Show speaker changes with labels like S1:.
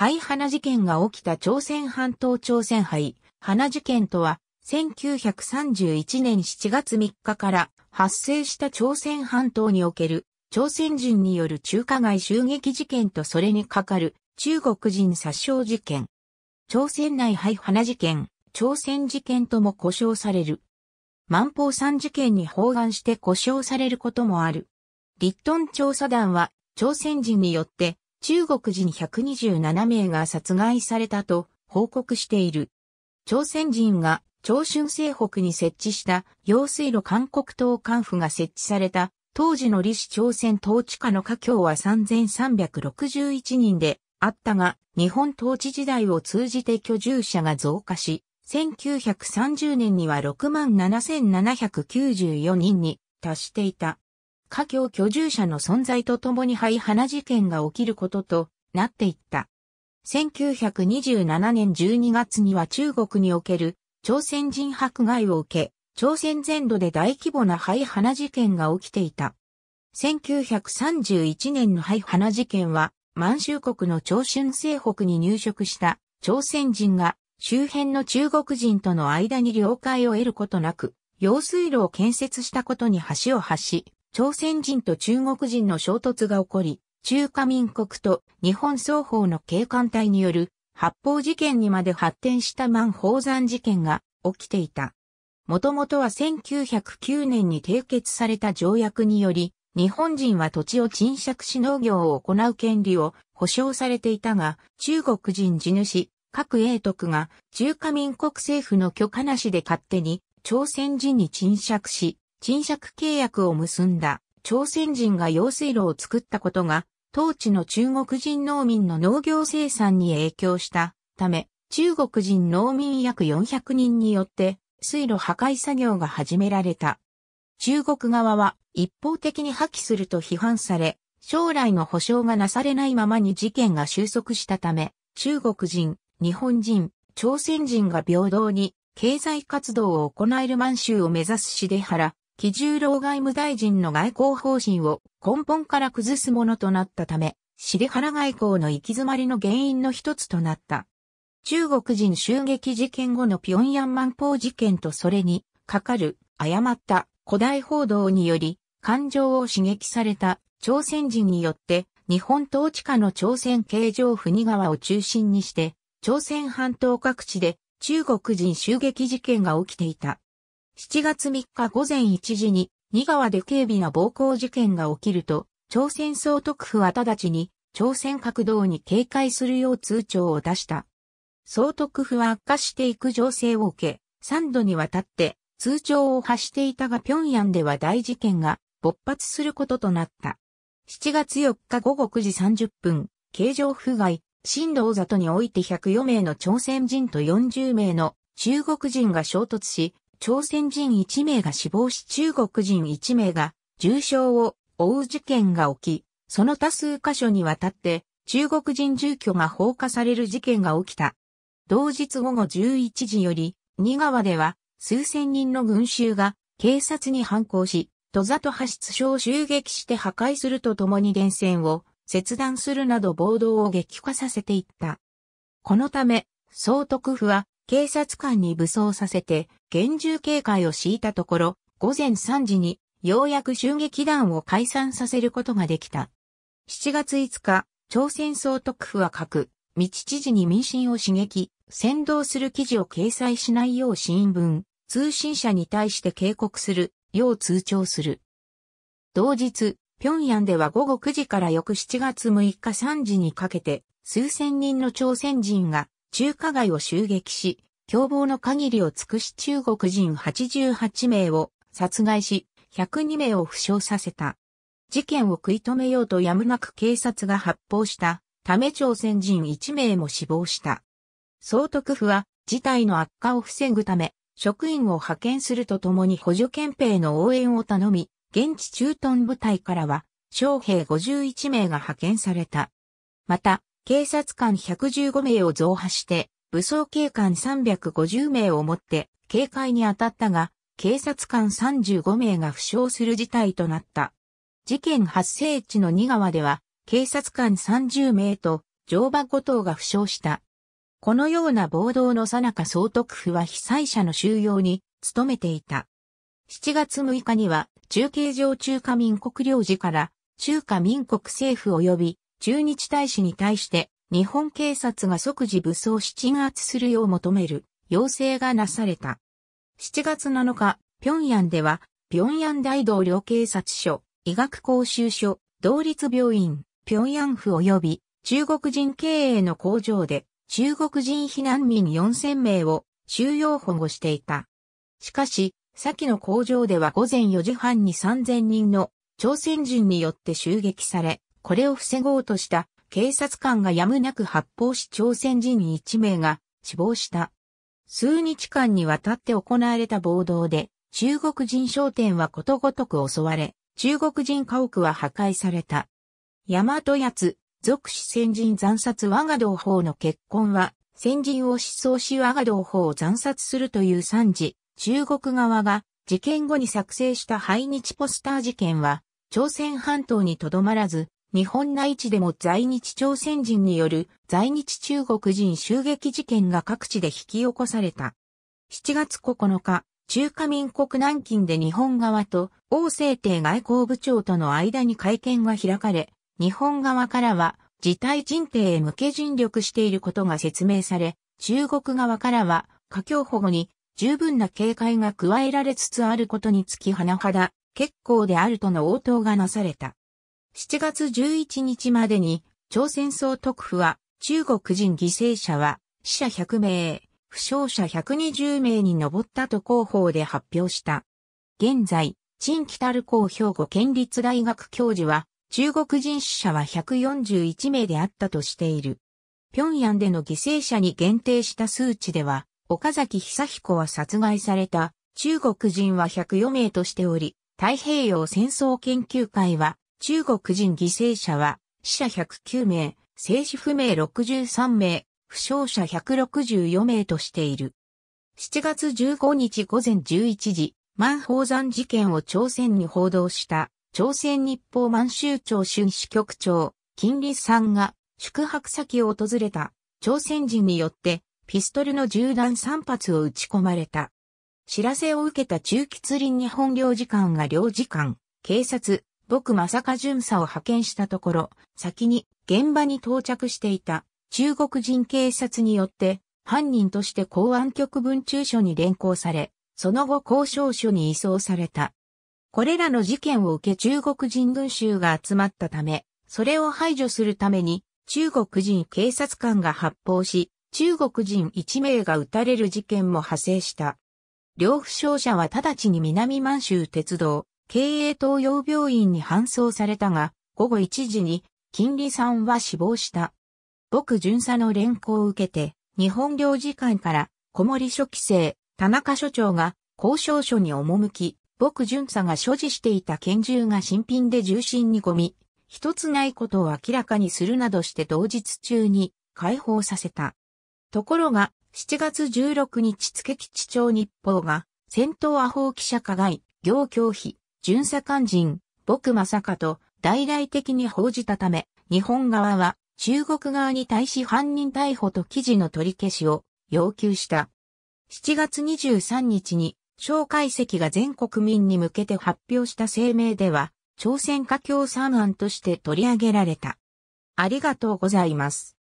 S1: 廃花事件が起きた朝鮮半島朝鮮廃花事件とは、1931年7月3日から発生した朝鮮半島における朝鮮人による中華街襲撃事件とそれにかかる中国人殺傷事件。朝鮮内廃花事件、朝鮮事件とも呼称される。万宝山事件に包含して呼称されることもある。立ッ調査団は朝鮮人によって中国人127名が殺害されたと報告している。朝鮮人が朝春西北に設置した用水路韓国島管府が設置された当時の李氏朝鮮統治下の家境は3361人であったが日本統治時代を通じて居住者が増加し1930年には67,794人に達していた。家境居住者の存在とともに廃花事件が起きることとなっていった。1927年12月には中国における朝鮮人迫害を受け、朝鮮全土で大規模な廃花事件が起きていた。1931年の廃花事件は、満州国の朝春西北に入植した朝鮮人が周辺の中国人との間に了解を得ることなく、用水路を建設したことに橋を橋、朝鮮人と中国人の衝突が起こり、中華民国と日本双方の警官隊による発砲事件にまで発展した万宝山事件が起きていた。もともとは1909年に締結された条約により、日本人は土地を賃借し農業を行う権利を保障されていたが、中国人地主、各英徳が中華民国政府の許可なしで勝手に朝鮮人に賃借し、賃借契約を結んだ朝鮮人が用水路を作ったことが、当地の中国人農民の農業生産に影響したため、中国人農民約400人によって水路破壊作業が始められた。中国側は一方的に破棄すると批判され、将来の保障がなされないままに事件が収束したため、中国人、日本人、朝鮮人が平等に経済活動を行える満州を目指す市で原基重郎外務大臣の外交方針を根本から崩すものとなったため、尻原外交の行き詰まりの原因の一つとなった。中国人襲撃事件後のピョンヤン万宝事件とそれにかかる誤った古代報道により感情を刺激された朝鮮人によって日本統治下の朝鮮状不二川を中心にして朝鮮半島各地で中国人襲撃事件が起きていた。7月3日午前1時に、二川で警備な暴行事件が起きると、朝鮮総督府は直ちに、朝鮮各道に警戒するよう通帳を出した。総督府は悪化していく情勢を受け、3度にわたって通帳を発していたが平壌では大事件が勃発することとなった。7月4日午後9時30分、京城府外、新道里において104名の朝鮮人と40名の中国人が衝突し、朝鮮人1名が死亡し中国人1名が重傷を負う事件が起き、その多数箇所にわたって中国人住居が放火される事件が起きた。同日午後11時より、新川では数千人の群衆が警察に反抗し、戸里派出所を襲撃して破壊するとともに電線を切断するなど暴動を激化させていった。このため、総督府は警察官に武装させて厳重警戒を敷いたところ、午前3時にようやく襲撃団を解散させることができた。7月5日、朝鮮総督府は各、道知事に民心を刺激、先導する記事を掲載しないよう新聞、通信社に対して警告する、よう通帳する。同日、平壌では午後9時から翌7月6日3時にかけて、数千人の朝鮮人が中華街を襲撃し、凶暴の限りを尽くし中国人88名を殺害し、102名を負傷させた。事件を食い止めようとやむなく警察が発砲したため朝鮮人1名も死亡した。総督府は事態の悪化を防ぐため、職員を派遣するとともに補助憲兵の応援を頼み、現地駐屯部隊からは、将兵51名が派遣された。また、警察官115名を増派して、武装警官350名をもって警戒に当たったが、警察官35名が負傷する事態となった。事件発生地の2川では、警察官30名と乗馬5頭が負傷した。このような暴動のさなか総督府は被災者の収容に努めていた。7月6日には、中継上中華民国領事から中華民国政府及び中日大使に対して日本警察が即時武装鎮圧するよう求める要請がなされた。7月7日、平壌では、平壌大同僚警察署、医学講習所、同立病院、平壌府及び中国人経営の工場で中国人避難民4000名を収容保護していた。しかし、先の工場では午前4時半に3000人の朝鮮人によって襲撃され、これを防ごうとした警察官がやむなく発砲し朝鮮人1名が死亡した。数日間にわたって行われた暴動で、中国人商店はことごとく襲われ、中国人家屋は破壊された。大和やつ、属死先人残殺我が同胞の結婚は、先人を失踪し我が同胞を残殺するという惨事、中国側が事件後に作成した廃日ポスター事件は、朝鮮半島にとどまらず、日本内地でも在日朝鮮人による在日中国人襲撃事件が各地で引き起こされた。7月9日、中華民国南京で日本側と王政帝外交部長との間に会見が開かれ、日本側からは事態人定へ向け尽力していることが説明され、中国側からは、華僑保護に十分な警戒が加えられつつあることにつき甚だ結構であるとの応答がなされた。7月11日までに、朝鮮総督府は、中国人犠牲者は、死者100名、負傷者120名に上ったと広報で発表した。現在、陳北る公兵庫県立大学教授は、中国人死者は141名であったとしている。平壌での犠牲者に限定した数値では、岡崎久彦は殺害された中国人は104名としており、太平洋戦争研究会は中国人犠牲者は死者109名、生死不明63名、負傷者164名としている。7月15日午前11時、万宝山事件を朝鮮に報道した朝鮮日報満州庁春支局長、金利さんが宿泊先を訪れた朝鮮人によってピストルの銃弾3発を撃ち込まれた。知らせを受けた中吉林日本領事館が領事館、警察、僕まさか巡査を派遣したところ、先に現場に到着していた中国人警察によって犯人として公安局分駐所に連行され、その後交渉所に移送された。これらの事件を受け中国人群衆が集まったため、それを排除するために中国人警察官が発砲し、中国人1名が撃たれる事件も派生した。両負傷者は直ちに南満州鉄道、経営東洋病院に搬送されたが、午後1時に、金利さんは死亡した。僕巡査の連行を受けて、日本領事館から小森書記生、田中所長が交渉所に赴き、僕巡査が所持していた拳銃が新品で重心に込み、一つないことを明らかにするなどして同日中に解放させた。ところが、7月16日付吉町日報が、戦闘アホ記者加害、行教費、巡査官人、僕正かと大々的に報じたため、日本側は中国側に対し犯人逮捕と記事の取り消しを要求した。7月23日に、蒋介石が全国民に向けて発表した声明では、朝鮮華僑産案として取り上げられた。ありがとうございます。